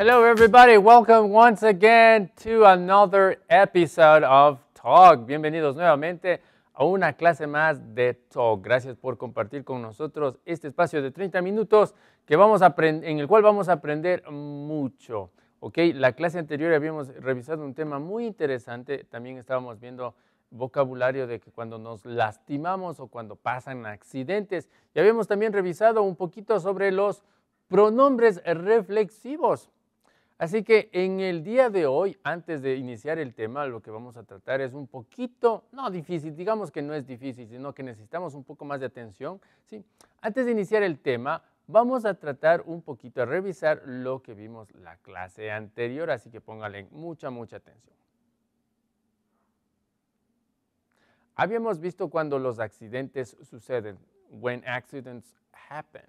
Hello, everybody. Welcome once again to another episode of Talk. Bienvenidos nuevamente a una clase más de Talk. Gracias por compartir con nosotros este espacio de 30 minutos que vamos a en el cual vamos a aprender mucho. Ok, la clase anterior habíamos revisado un tema muy interesante. También estábamos viendo vocabulario de que cuando nos lastimamos o cuando pasan accidentes. Y habíamos también revisado un poquito sobre los pronombres reflexivos. Así que en el día de hoy, antes de iniciar el tema, lo que vamos a tratar es un poquito, no difícil, digamos que no es difícil, sino que necesitamos un poco más de atención. ¿sí? Antes de iniciar el tema, vamos a tratar un poquito, a revisar lo que vimos la clase anterior, así que póngale mucha, mucha atención. Habíamos visto cuando los accidentes suceden, when accidents happen.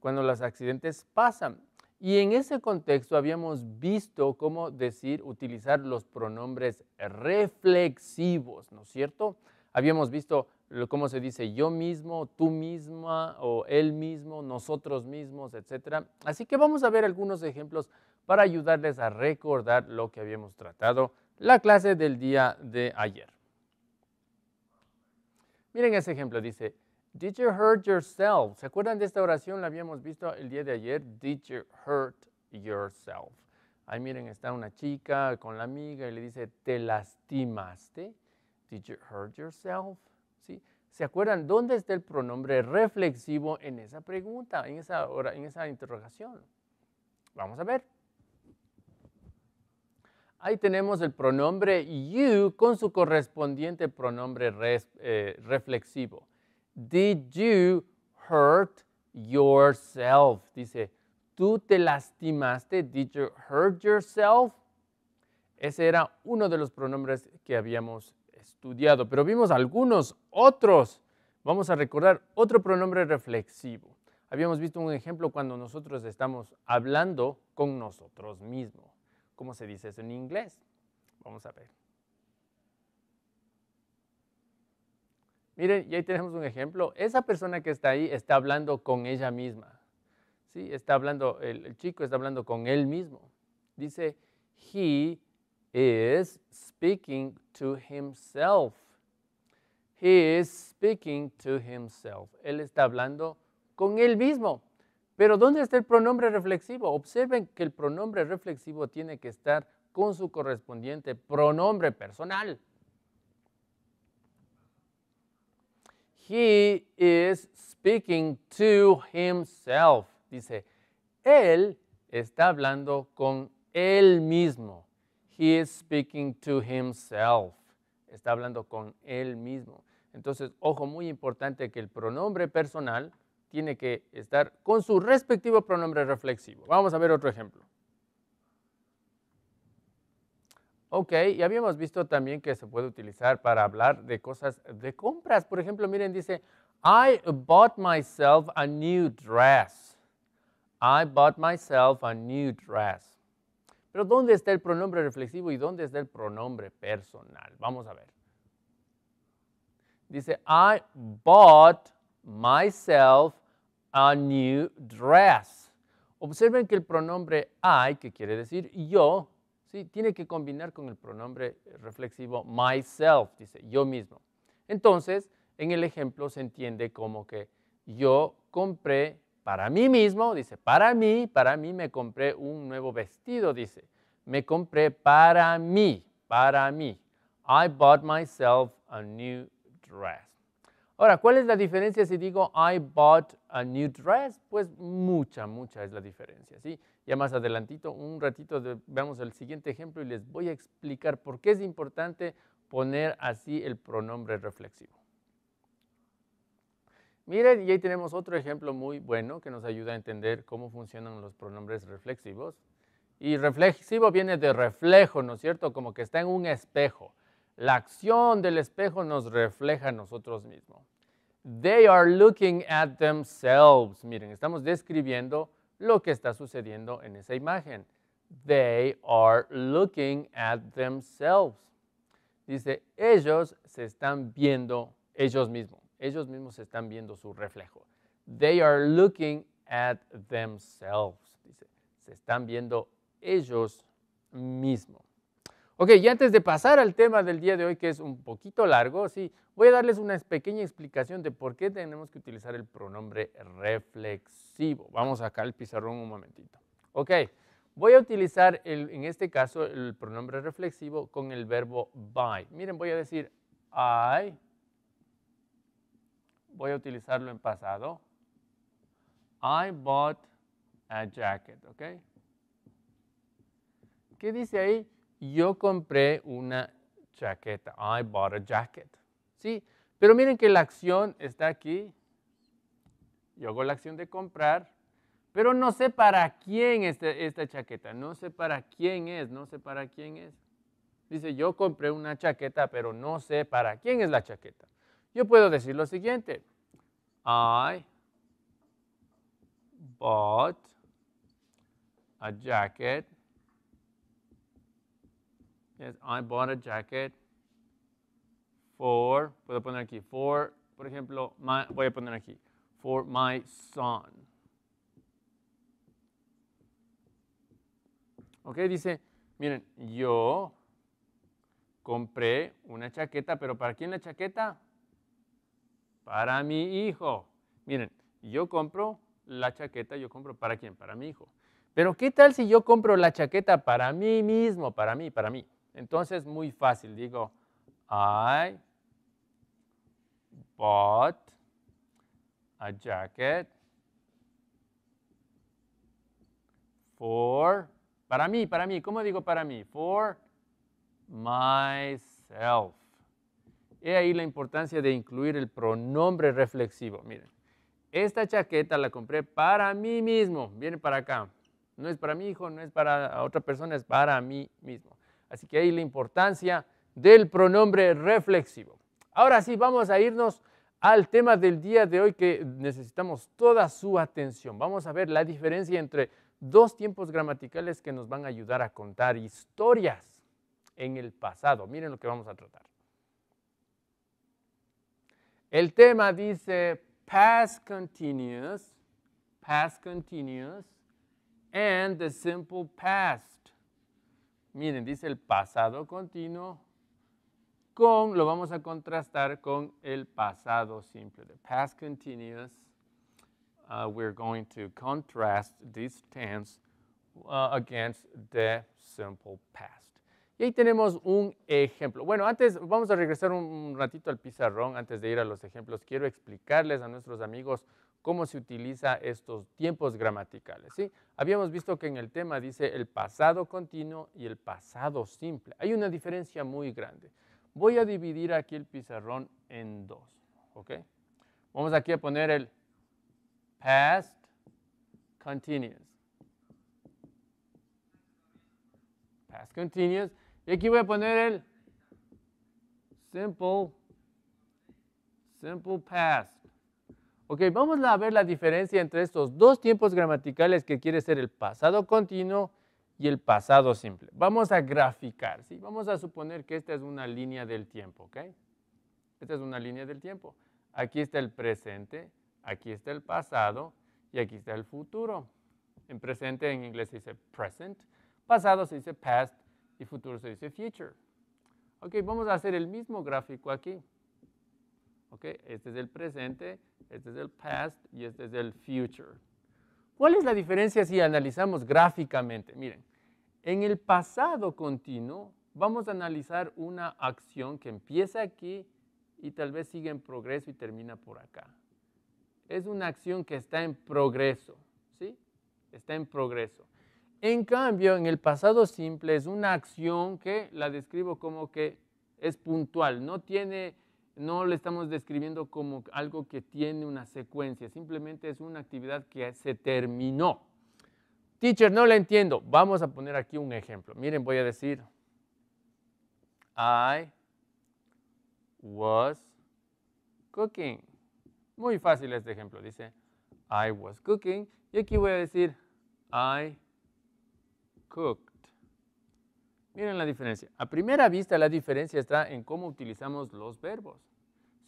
cuando los accidentes pasan. Y en ese contexto habíamos visto cómo decir, utilizar los pronombres reflexivos, ¿no es cierto? Habíamos visto cómo se dice yo mismo, tú misma o él mismo, nosotros mismos, etc. Así que vamos a ver algunos ejemplos para ayudarles a recordar lo que habíamos tratado la clase del día de ayer. Miren ese ejemplo, dice, Did you hurt yourself? ¿Se acuerdan de esta oración? La habíamos visto el día de ayer. Did you hurt yourself? Ahí miren, está una chica con la amiga y le dice, ¿te lastimaste? Did you hurt yourself? ¿Sí? ¿Se acuerdan dónde está el pronombre reflexivo en esa pregunta, en esa, interrogación? Vamos a ver. Ahí tenemos el pronombre you con su correspondiente pronombre eh, reflexivo. Did you hurt yourself? Dice, ¿tú te lastimaste? Did you hurt yourself? Ese era uno de los pronombres que habíamos estudiado, pero vimos algunos otros. Vamos a recordar otro pronombre reflexivo. Habíamos visto un ejemplo cuando nosotros estamos hablando con nosotros mismos. ¿Cómo se dice eso en inglés? Vamos a ver. Miren, y ahí tenemos un ejemplo. Esa persona que está ahí está hablando con ella misma. Sí, está hablando, el, chico está hablando con él mismo. Dice, he is speaking to himself. He is speaking to himself. Él está hablando con él mismo. Pero ¿dónde está el pronombre reflexivo? Observen que el pronombre reflexivo tiene que estar con su correspondiente pronombre personal. He is speaking to himself. Dice, él está hablando con él mismo. He is speaking to himself. Está hablando con él mismo. Entonces, ojo, muy importante que el pronombre personal tiene que estar con su respectivo pronombre reflexivo. Vamos a ver otro ejemplo. Ok, y habíamos visto también que se puede utilizar para hablar de cosas de compras. Por ejemplo, miren, dice, I bought myself a new dress. I bought myself a new dress. Pero ¿dónde está el pronombre reflexivo y dónde está el pronombre personal? Vamos a ver. Dice, I bought myself a new dress. Observen que el pronombre I, que quiere decir yo, tiene que combinar con el pronombre eh, reflexivo myself, dice yo mismo. Entonces, en el ejemplo se entiende como que yo compré para mí mismo, dice, para mí, para mí me compré un nuevo vestido, dice, me compré para mí, para mí. I bought myself a new dress. Ahora, ¿cuál es la diferencia si digo I bought a new dress? Pues mucha, mucha es la diferencia. ¿sí? Ya más adelantito, un ratito, veamos el siguiente ejemplo y les voy a explicar por qué es importante poner así el pronombre reflexivo. Miren, y ahí tenemos otro ejemplo muy bueno que nos ayuda a entender cómo funcionan los pronombres reflexivos. Y reflexivo viene de reflejo, ¿no es cierto? Como que está en un espejo. La acción del espejo nos refleja a nosotros mismos. They are looking at themselves. Miren, estamos describiendo lo que está sucediendo en esa imagen. They are looking at themselves. Dice, ellos se están viendo ellos mismos. Ellos mismos se están viendo su reflejo. They are looking at themselves. Dice, se están viendo ellos mismos. Ok, y antes de pasar al tema del día de hoy, que es un poquito largo, sí, voy a darles una pequeña explicación de por qué tenemos que utilizar el pronombre reflexivo. Vamos acá al pizarrón un momentito. Ok, voy a utilizar en este caso el pronombre reflexivo con el verbo by. Miren, voy a decir I, voy a utilizarlo en pasado. I bought a jacket, ¿ok? ¿Qué dice ahí? yo compré una chaqueta. I bought a jacket. ¿Sí? Pero miren que la acción está aquí. Yo hago la acción de comprar, pero no sé para quién esta, esta chaqueta, no sé para quién es, no sé para quién es. Dice, yo compré una chaqueta, pero no sé para quién es la chaqueta. Yo puedo decir lo siguiente. I bought a jacket Yes, I bought a jacket for, puedo poner aquí, for, por ejemplo, voy a poner aquí, for my son. Ok, dice, miren, yo compré una chaqueta, pero ¿para quién la chaqueta? Para mi hijo. Miren, yo compro la chaqueta, yo compro para quién? Para mi hijo. Pero ¿qué tal si yo compro la chaqueta para mí mismo, para mí, para mí? Entonces, muy fácil, digo, I bought a jacket for, para mí, para mí, ¿cómo digo para mí? For myself. He ahí la importancia de incluir el pronombre reflexivo. Miren, esta chaqueta la compré para mí mismo. Viene para acá. No es para mi hijo, no es para otra persona, es para mí mismo. Así que ahí la importancia del pronombre reflexivo. Ahora sí, vamos a irnos al tema del día de hoy que necesitamos toda su atención. Vamos a ver la diferencia entre dos tiempos gramaticales que nos van a ayudar a contar historias en el pasado. Miren lo que vamos a tratar. El tema dice past continuous, past continuous, and the simple past miren, dice el pasado continuo con, lo vamos a contrastar con el pasado simple. The past continuous, uh, we're going to contrast this tense uh, against the simple past. Y ahí tenemos un ejemplo. Bueno, antes vamos a regresar un ratito al pizarrón, antes de ir a los ejemplos. Quiero explicarles a nuestros amigos cómo se utiliza estos tiempos gramaticales. Habíamos visto que en el tema dice el pasado continuo y el pasado simple. Hay una diferencia muy grande. Voy a dividir aquí el pizarrón en dos. Vamos aquí a poner el past continuous. Past continuous. Y aquí voy a poner el simple, simple past. Ok, vamos a ver la diferencia entre estos dos tiempos gramaticales que quiere ser el pasado continuo y el pasado simple. Vamos a graficar, ¿sí? Vamos a suponer que esta es una línea del tiempo, ¿ok? Esta es una línea del tiempo. Aquí está el presente, aquí está el pasado y aquí está el futuro. En presente en inglés se dice present, pasado se dice past y futuro se dice future. Ok, vamos a hacer el mismo gráfico aquí. Okay, este es el presente, este es el past y este es el future. ¿Cuál es la diferencia si analizamos gráficamente? Miren, en el pasado continuo vamos a analizar una acción que empieza aquí y tal vez sigue en progreso y termina por acá. Es una acción que está en progreso, ¿sí? Está en progreso. En cambio, en el pasado simple es una acción que la describo como que es puntual, no tiene no le estamos describiendo como algo que tiene una secuencia, simplemente es una actividad que se terminó. Teacher, no la entiendo. Vamos a poner aquí un ejemplo. Miren, voy a decir, I was cooking. Muy fácil este ejemplo. Dice, I was cooking. Y aquí voy a decir, I cooked. Miren la diferencia. A primera vista la diferencia está en cómo utilizamos los verbos.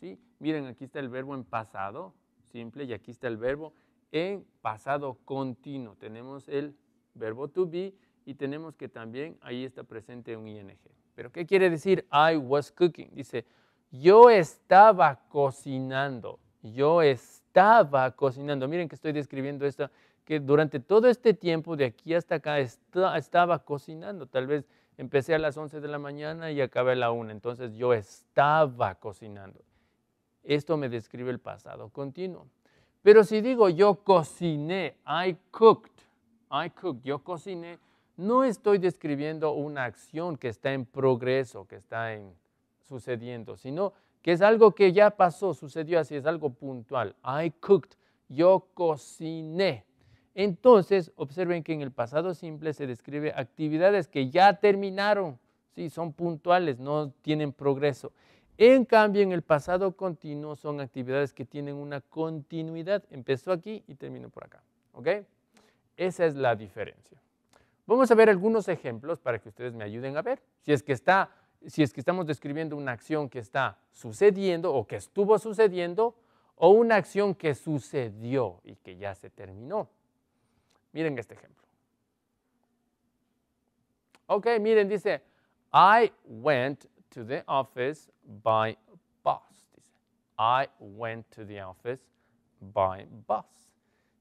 ¿sí? Miren, aquí está el verbo en pasado simple y aquí está el verbo en pasado continuo. Tenemos el verbo to be y tenemos que también ahí está presente un ing. ¿Pero qué quiere decir I was cooking? Dice, yo estaba cocinando, yo estaba cocinando. Miren que estoy describiendo esto, que durante todo este tiempo, de aquí hasta acá, estaba cocinando. Tal vez Empecé a las 11 de la mañana y acabé a la 1, entonces yo estaba cocinando. Esto me describe el pasado continuo. Pero si digo yo cociné, I cooked, I cooked, yo cociné, no estoy describiendo una acción que está en progreso, que está en, sucediendo, sino que es algo que ya pasó, sucedió así, es algo puntual. I cooked, yo cociné. Entonces, observen que en el pasado simple se describe actividades que ya terminaron, sí, son puntuales, no tienen progreso. En cambio, en el pasado continuo son actividades que tienen una continuidad. Empezó aquí y terminó por acá. Esa es la diferencia. Vamos a ver algunos ejemplos para que ustedes me ayuden a ver. Si es que, está, si es que estamos describiendo una acción que está sucediendo o que estuvo sucediendo o una acción que sucedió y que ya se terminó. Miren este ejemplo. Ok, miren, dice, I went to the office by bus. Dice, I went to the office by bus.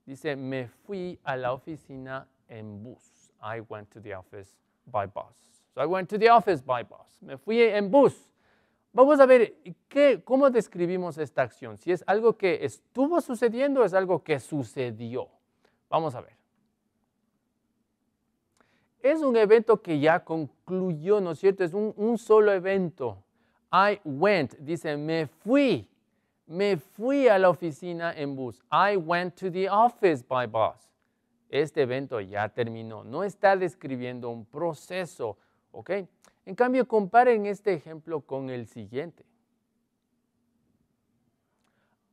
Dice, me fui a la oficina en bus. I went to the office by bus. So I went to the office by bus. Me fui en bus. Vamos a ver ¿qué, cómo describimos esta acción. Si es algo que estuvo sucediendo o es algo que sucedió. Vamos a ver es un evento que ya concluyó, ¿no es cierto? Es un, solo evento. I went, dice, me fui. Me fui a la oficina en bus. I went to the office by bus. Este evento ya terminó. No está describiendo un proceso, ¿ok? En cambio, comparen este ejemplo con el siguiente.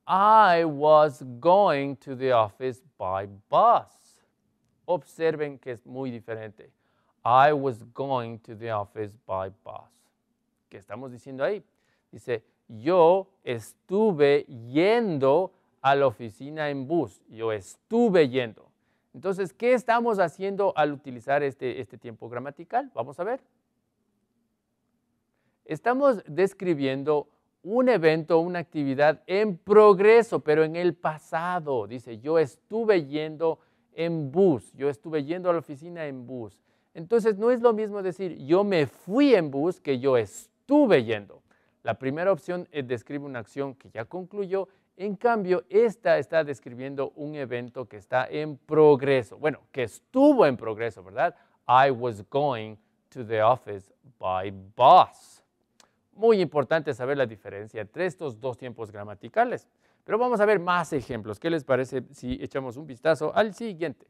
I was going to the office by bus. Observen que es muy diferente. I was going to the office by bus. ¿Qué estamos diciendo ahí? Dice, yo estuve yendo a la oficina en bus. Yo estuve yendo. Entonces, ¿qué estamos haciendo al utilizar este, este tiempo gramatical? Vamos a ver. Estamos describiendo un evento, una actividad en progreso, pero en el pasado. Dice, yo estuve yendo en bus, yo estuve yendo a la oficina en bus. Entonces no es lo mismo decir yo me fui en bus que yo estuve yendo. La primera opción describe una acción que ya concluyó, en cambio esta está describiendo un evento que está en progreso, bueno, que estuvo en progreso, ¿verdad? I was going to the office by bus. Muy importante saber la diferencia entre estos dos tiempos gramaticales. Pero vamos a ver más ejemplos. ¿Qué les parece si echamos un vistazo al siguiente?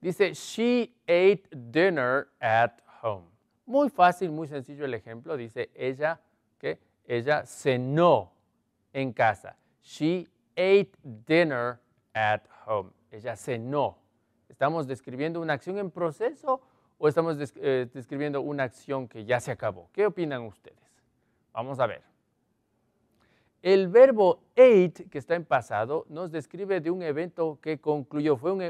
Dice, she ate dinner at home. Muy fácil, muy sencillo el ejemplo. Dice, ella, que Ella cenó en casa. She ate dinner at home. Ella cenó. ¿Estamos describiendo una acción en proceso o estamos eh, describiendo una acción que ya se acabó? ¿Qué opinan ustedes? Vamos a ver. El verbo ate, que está en pasado, nos describe de un evento que concluyó. Fue un,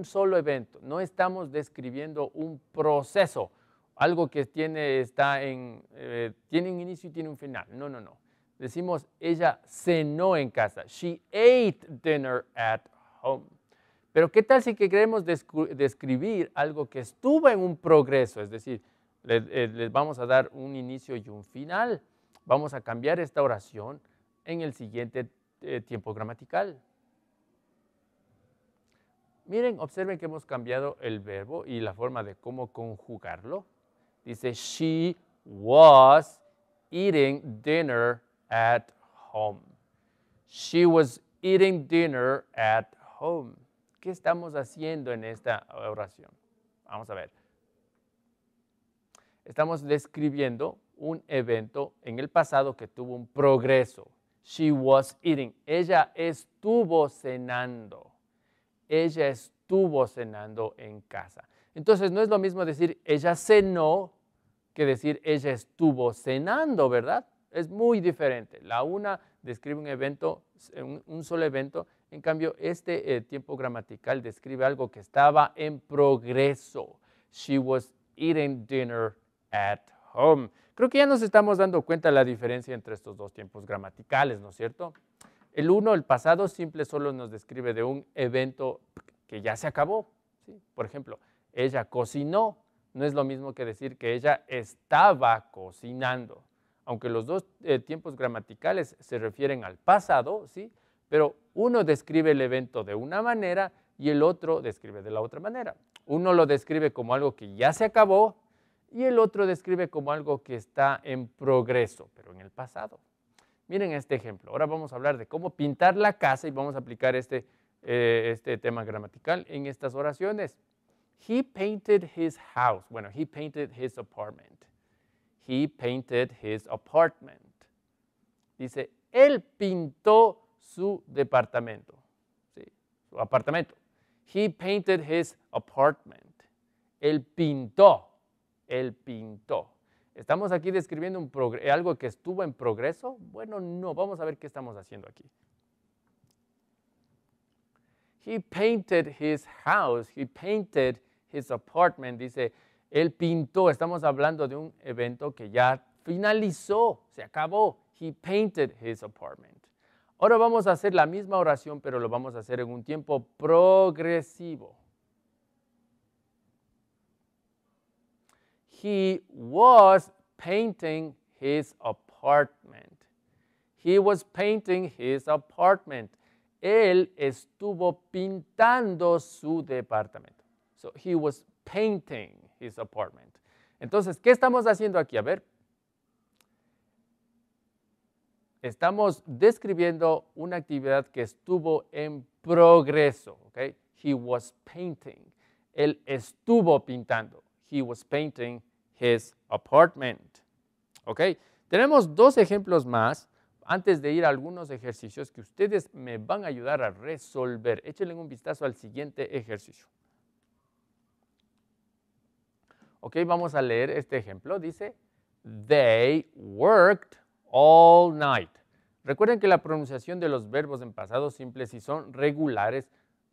e, solo evento. No estamos describiendo un proceso, algo que tiene, está en, eh, tiene un inicio y tiene un final. No, no, no. Decimos, ella cenó en casa. She ate dinner at home. Pero ¿qué tal si queremos describir algo que estuvo en un progreso? Es decir, eh, les vamos a dar un inicio y un final. Vamos a cambiar esta oración en el siguiente eh, tiempo gramatical. Miren, observen que hemos cambiado el verbo y la forma de cómo conjugarlo. Dice, she was eating dinner at home. She was eating dinner at home. ¿Qué estamos haciendo en esta oración? Vamos a ver. Estamos describiendo un evento en el pasado que tuvo un progreso. She was eating. Ella estuvo cenando. Ella estuvo cenando en casa. Entonces no es lo mismo decir ella cenó que decir ella estuvo cenando, ¿verdad? Es muy diferente. La una describe un evento, un, solo evento. En cambio, este eh, tiempo gramatical describe algo que estaba en progreso. She was eating dinner at Creo que ya nos estamos dando cuenta la diferencia entre estos dos tiempos gramaticales, ¿no es cierto? El uno, el pasado simple, solo nos describe de un evento que ya se acabó. Por ejemplo, ella cocinó, no es lo mismo que decir que ella estaba cocinando. Aunque los dos eh, tiempos gramaticales se refieren al pasado, ¿sí? pero uno describe el evento de una manera y el otro describe de la otra manera. Uno lo describe como algo que ya se acabó y el otro describe como algo que está en progreso, pero en el pasado. Miren este ejemplo. Ahora vamos a hablar de cómo pintar la casa y vamos a aplicar este, eh, este tema gramatical en estas oraciones. He painted his house. Bueno, he painted his apartment. He painted his apartment. Dice, él pintó su departamento. su apartamento. He painted his apartment. Él pintó él pintó. ¿Estamos aquí describiendo algo que estuvo en progreso? Bueno, no. Vamos a ver qué estamos haciendo aquí. He painted his house. He painted his apartment. Dice, él pintó. Estamos hablando de un evento que ya finalizó, se acabó. He painted his apartment. Ahora vamos a hacer la misma oración, pero lo vamos a hacer en un tiempo progresivo. he was painting his apartment. He was painting his apartment. Él estuvo pintando su departamento. So he was painting his apartment. Entonces, ¿qué estamos haciendo aquí? A ver. Estamos describiendo una actividad que estuvo en progreso. He was painting. Él estuvo pintando. He was painting his apartment. ¿ok? Tenemos dos ejemplos más antes de ir a algunos ejercicios que ustedes me van a ayudar a resolver. Échenle un vistazo al siguiente ejercicio. Ok, vamos a leer este ejemplo. Dice, they worked all night. Recuerden que la pronunciación de los verbos en pasado simple, si son regulares,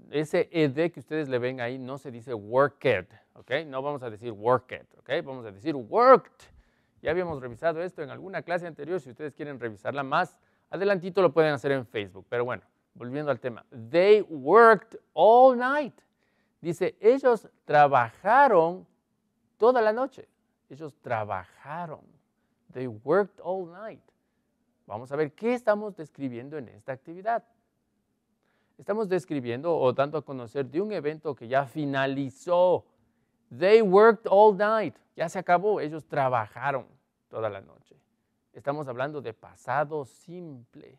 ese ed que ustedes le ven ahí no se dice worked, Okay, No vamos a decir work it, Vamos a decir worked. Ya habíamos revisado esto en alguna clase anterior, si ustedes quieren revisarla más, adelantito lo pueden hacer en Facebook, pero bueno, volviendo al tema. They worked all night. Dice, ellos trabajaron toda la noche. Ellos trabajaron. They worked all night. Vamos a ver qué estamos describiendo en esta actividad. Estamos describiendo o dando a conocer de un evento que ya finalizó, They worked all night. Ya se acabó. Ellos trabajaron toda la noche. Estamos hablando de pasado simple.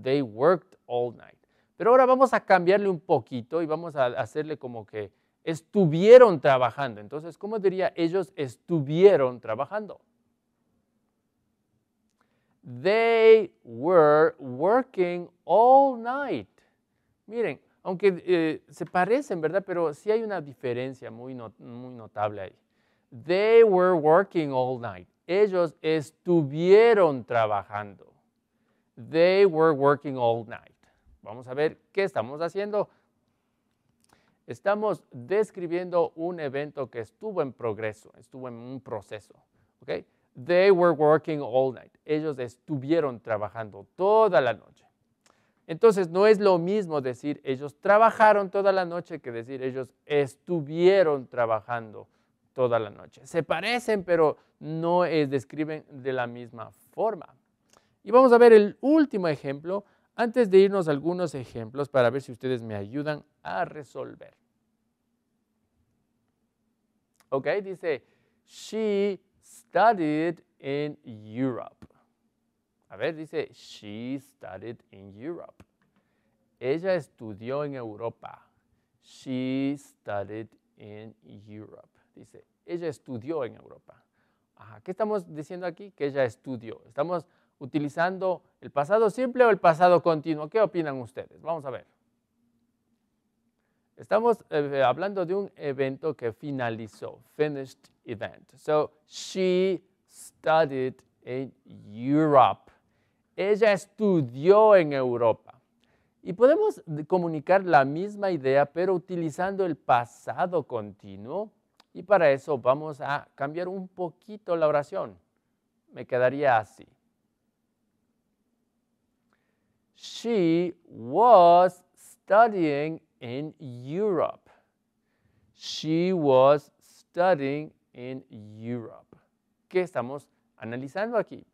They worked all night. Pero ahora vamos a cambiarle un poquito y vamos a hacerle como que estuvieron trabajando. Entonces, ¿cómo diría ellos estuvieron trabajando? They were working all night. Miren, aunque eh, se parecen, ¿verdad? Pero sí hay una diferencia muy, notable ahí. They were working all night. Ellos estuvieron trabajando. They were working all night. Vamos a ver qué estamos haciendo. Estamos describiendo un evento que estuvo en progreso, estuvo en un proceso. They were working all night. Ellos estuvieron trabajando toda la noche. Entonces no es lo mismo decir ellos trabajaron toda la noche que decir ellos estuvieron trabajando toda la noche. Se parecen, pero no es, describen de la misma forma. Y vamos a ver el último ejemplo antes de irnos a algunos ejemplos para ver si ustedes me ayudan a resolver. Ok, dice, she studied in Europe. A ver, dice, she studied in Europe. Ella estudió en Europa. She studied in Europe. Dice, ella estudió en Europa. ¿Qué estamos diciendo aquí? Que ella estudió. Estamos utilizando el pasado simple o el pasado continuo. ¿Qué opinan ustedes? Vamos a ver. Estamos eh, hablando de un evento que finalizó, finished event. So, she studied in Europe. Ella estudió en Europa. Y podemos comunicar la misma idea, pero utilizando el pasado continuo. Y para eso vamos a cambiar un poquito la oración. Me quedaría así. She was studying in Europe. She was studying in Europe. ¿Qué estamos analizando aquí?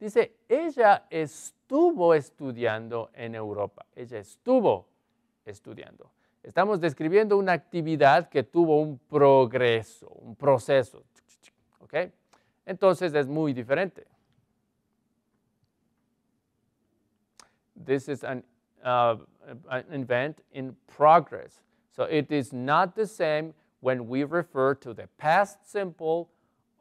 Dice, ella estuvo estudiando en Europa. Ella estuvo estudiando. Estamos describiendo una actividad que tuvo un progreso, un proceso. Okay? Entonces es muy diferente. This is an, uh, an event in progress. So it is not the same when we refer to the past simple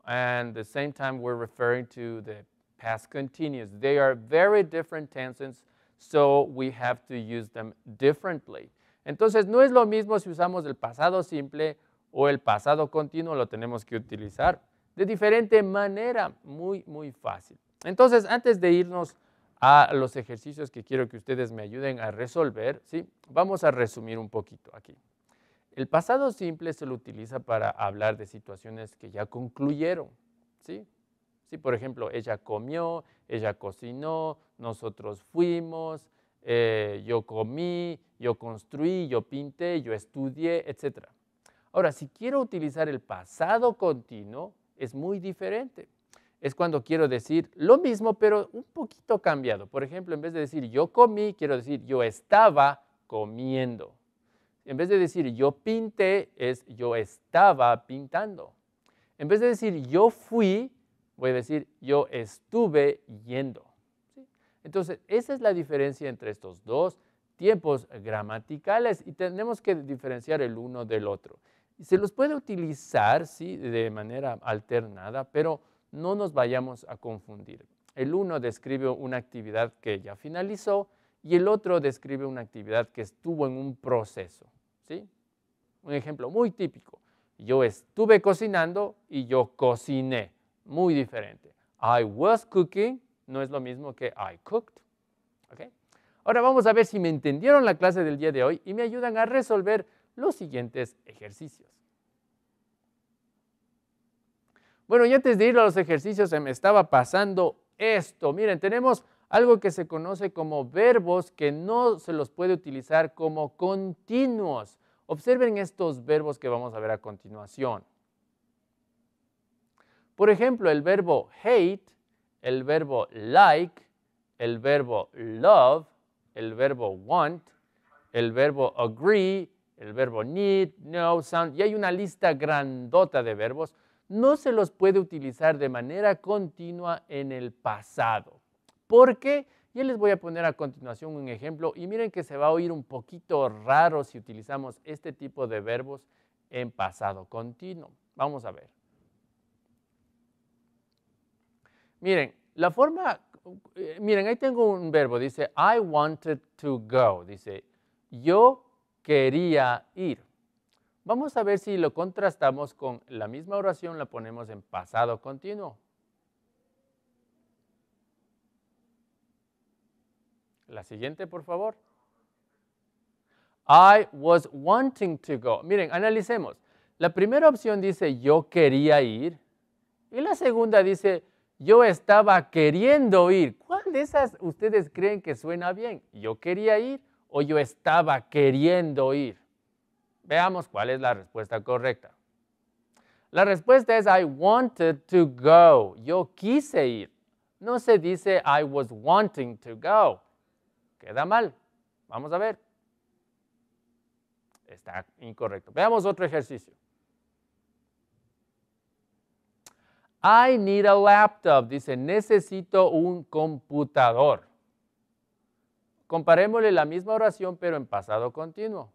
and the same time we're referring to the past continuous. They are very different tenses, so we have to use them differently. Entonces, no es lo mismo si usamos el pasado simple o el pasado continuo, lo tenemos que utilizar de diferente manera, muy, muy fácil. Entonces, antes de irnos a los ejercicios que quiero que ustedes me ayuden a resolver, ¿sí? vamos a resumir un poquito aquí. El pasado simple se lo utiliza para hablar de situaciones que ya concluyeron, ¿sí? Por ejemplo, ella comió, ella cocinó, nosotros fuimos, eh, yo comí, yo construí, yo pinté, yo estudié, etc. Ahora, si quiero utilizar el pasado continuo, es muy diferente. Es cuando quiero decir lo mismo, pero un poquito cambiado. Por ejemplo, en vez de decir yo comí, quiero decir yo estaba comiendo. En vez de decir yo pinté, es yo estaba pintando. En vez de decir yo fui, voy a decir yo estuve yendo. Entonces, esa es la diferencia entre estos dos tiempos gramaticales y tenemos que diferenciar el uno del otro. Se los puede utilizar ¿sí? de manera alternada, pero no nos vayamos a confundir. El uno describe una actividad que ya finalizó y el otro describe una actividad que estuvo en un proceso. ¿sí? Un ejemplo muy típico. Yo estuve cocinando y yo cociné muy diferente. I was cooking no es lo mismo que I cooked. Ahora vamos a ver si me entendieron la clase del día de hoy y me ayudan a resolver los siguientes ejercicios. Bueno, y antes de ir a los ejercicios se me estaba pasando esto. Miren, tenemos algo que se conoce como verbos que no se los puede utilizar como continuos. Observen estos verbos que vamos a ver a continuación. Por ejemplo, el verbo hate, el verbo like, el verbo love, el verbo want, el verbo agree, el verbo need, no, sound, y hay una lista grandota de verbos, no se los puede utilizar de manera continua en el pasado. ¿Por qué? Ya les voy a poner a continuación un ejemplo y miren que se va a oír un poquito raro si utilizamos este tipo de verbos en pasado continuo. Vamos a ver. Miren, la forma, eh, miren, ahí tengo un verbo, dice, I wanted to go, dice, yo quería ir. Vamos a ver si lo contrastamos con la misma oración, la ponemos en pasado continuo. La siguiente, por favor. I was wanting to go. Miren, analicemos. La primera opción dice yo quería ir y la segunda dice yo estaba queriendo ir. ¿Cuál de esas ustedes creen que suena bien? ¿Yo quería ir o yo estaba queriendo ir? Veamos cuál es la respuesta correcta. La respuesta es I wanted to go. Yo quise ir. No se dice I was wanting to go. Queda mal. Vamos a ver. Está incorrecto. Veamos otro ejercicio. I need a laptop. Dice, necesito un computador. Comparémosle la misma oración, pero en pasado continuo.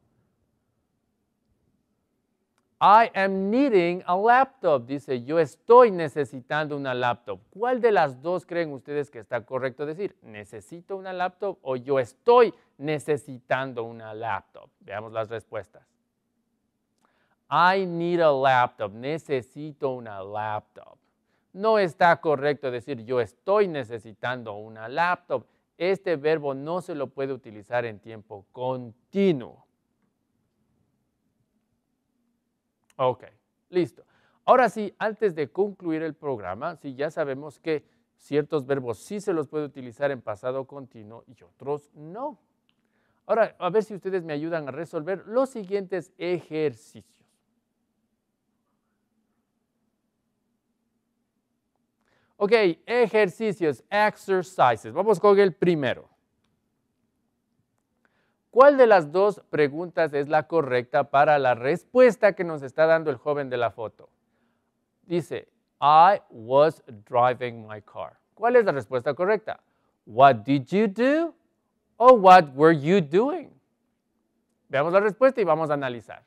I am needing a laptop. Dice, yo estoy necesitando una laptop. ¿Cuál de las dos creen ustedes que está correcto decir? ¿Necesito una laptop o yo estoy necesitando una laptop? Veamos las respuestas. I need a laptop. Necesito una laptop. No está correcto decir yo estoy necesitando una laptop. Este verbo no se lo puede utilizar en tiempo continuo. Ok, listo. Ahora sí, antes de concluir el programa, si ya sabemos que ciertos verbos sí se los puede utilizar en pasado continuo y otros no. Ahora, a ver si ustedes me ayudan a resolver los siguientes ejercicios. Ok, ejercicios, exercises. Vamos con el primero. ¿Cuál de las dos preguntas es la correcta para la respuesta que nos está dando el joven de la foto? Dice, I was driving my car. ¿Cuál es la respuesta correcta? What did you do? O what were you doing? Veamos la respuesta y vamos a analizar.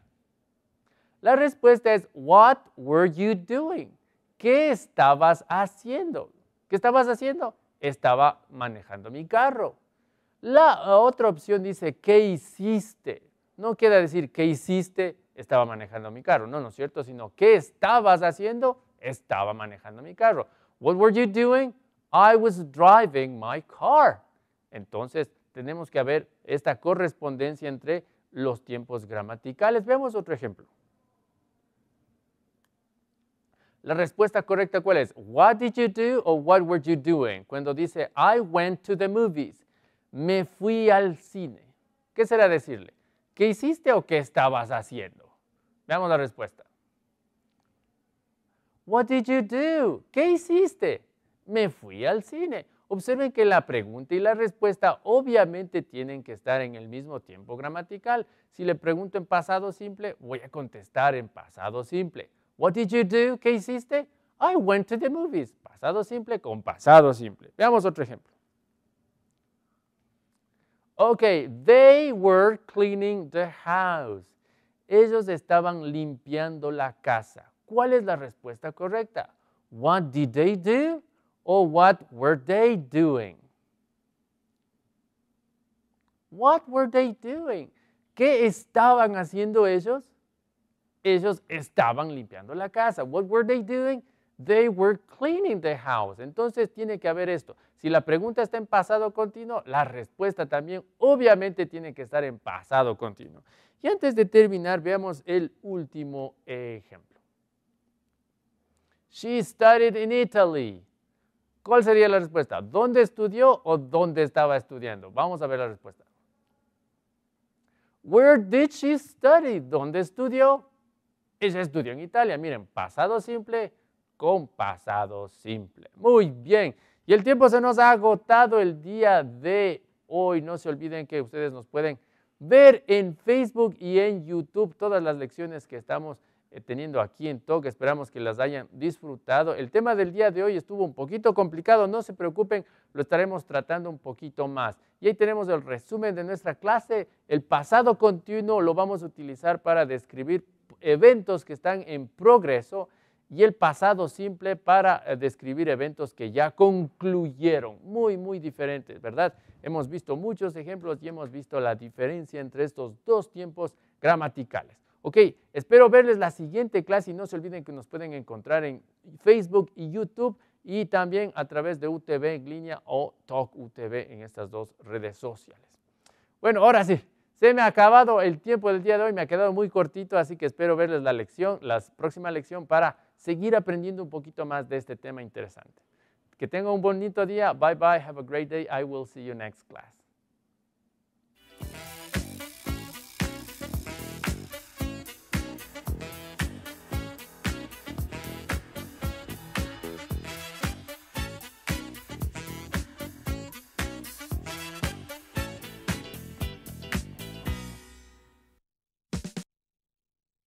La respuesta es, what were you doing? ¿qué estabas haciendo? ¿Qué estabas haciendo? Estaba manejando mi carro. La otra opción dice, ¿qué hiciste? No queda decir, ¿qué hiciste? Estaba manejando mi carro. No, no es cierto, sino, ¿qué estabas haciendo? Estaba manejando mi carro. What were you doing? I was driving my car. Entonces, tenemos que ver esta correspondencia entre los tiempos gramaticales. Veamos otro ejemplo. La respuesta correcta cuál es? What did you do o what were you doing? Cuando dice I went to the movies. Me fui al cine. ¿Qué será decirle? ¿Qué hiciste o qué estabas haciendo? Veamos la respuesta. What did you do? ¿Qué hiciste? Me fui al cine. Observen que la pregunta y la respuesta obviamente tienen que estar en el mismo tiempo gramatical. Si le pregunto en pasado simple, voy a contestar en pasado simple. What did you do? ¿Qué hiciste? I went to the movies. Pasado simple con pasado simple. Veamos otro ejemplo. Okay, they were cleaning the house. Ellos estaban limpiando la casa. ¿Cuál es la respuesta correcta? What did they do? O what were they doing? What were they doing? ¿Qué estaban haciendo ellos? ellos estaban limpiando la casa. What were they doing? They were cleaning the house. Entonces tiene que haber esto. Si la pregunta está en pasado continuo, la respuesta también obviamente tiene que estar en pasado continuo. Y antes de terminar, veamos el último ejemplo. She studied in Italy. ¿Cuál sería la respuesta? ¿Dónde estudió o dónde estaba estudiando? Vamos a ver la respuesta. Where did she study? ¿Dónde estudió? Es estudio en Italia. Miren, pasado simple con pasado simple. Muy bien. Y el tiempo se nos ha agotado el día de hoy. No se olviden que ustedes nos pueden ver en Facebook y en YouTube todas las lecciones que estamos eh, teniendo aquí en TOC. Esperamos que las hayan disfrutado. El tema del día de hoy estuvo un poquito complicado, no se preocupen, lo estaremos tratando un poquito más. Y ahí tenemos el resumen de nuestra clase. El pasado continuo lo vamos a utilizar para describir eventos que están en progreso y el pasado simple para eh, describir eventos que ya concluyeron. Muy, muy diferentes, ¿verdad? Hemos visto muchos ejemplos y hemos visto la diferencia entre estos dos tiempos gramaticales. Ok, espero verles la siguiente clase y no se olviden que nos pueden encontrar en Facebook y YouTube y también a través de UTV en línea o Talk UTV en estas dos redes sociales. Bueno, ahora sí, se me ha acabado el tiempo del día de hoy, me ha quedado muy cortito, así que espero verles la lección, la próxima lección para seguir aprendiendo un poquito más de este tema interesante. Que tengan un bonito día. Bye bye. Have a great day. I will see you next class.